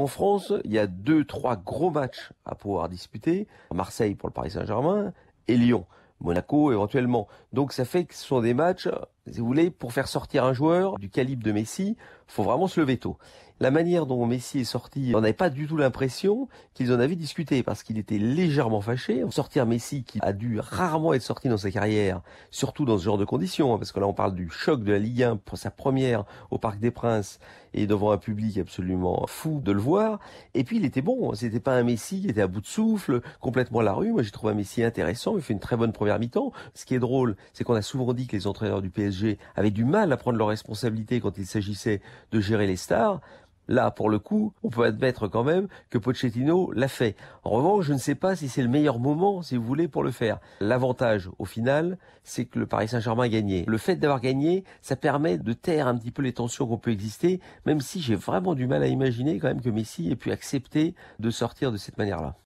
En France, il y a deux, trois gros matchs à pouvoir disputer. Marseille pour le Paris Saint-Germain et Lyon. Monaco éventuellement. Donc ça fait que ce sont des matchs si vous voulez, pour faire sortir un joueur du calibre de Messi, faut vraiment se lever tôt. La manière dont Messi est sorti, on n'avait pas du tout l'impression qu'ils en avaient discuté parce qu'il était légèrement fâché. Sortir Messi qui a dû rarement être sorti dans sa carrière, surtout dans ce genre de conditions, hein, parce que là on parle du choc de la Ligue 1 pour sa première au Parc des Princes et devant un public absolument fou de le voir. Et puis il était bon, hein. c'était pas un Messi qui était à bout de souffle, complètement à la rue. Moi j'ai trouvé un Messi intéressant, il fait une très bonne première mi-temps. Ce qui est drôle, c'est qu'on a souvent dit que les entraîneurs du PSG avait avaient du mal à prendre leurs responsabilités quand il s'agissait de gérer les stars, Là, pour le coup, on peut admettre quand même que Pochettino l'a fait. En revanche, je ne sais pas si c'est le meilleur moment, si vous voulez, pour le faire. L'avantage, au final, c'est que le Paris Saint-Germain a gagné. Le fait d'avoir gagné, ça permet de taire un petit peu les tensions qu'on peut exister, même si j'ai vraiment du mal à imaginer quand même que Messi ait pu accepter de sortir de cette manière-là.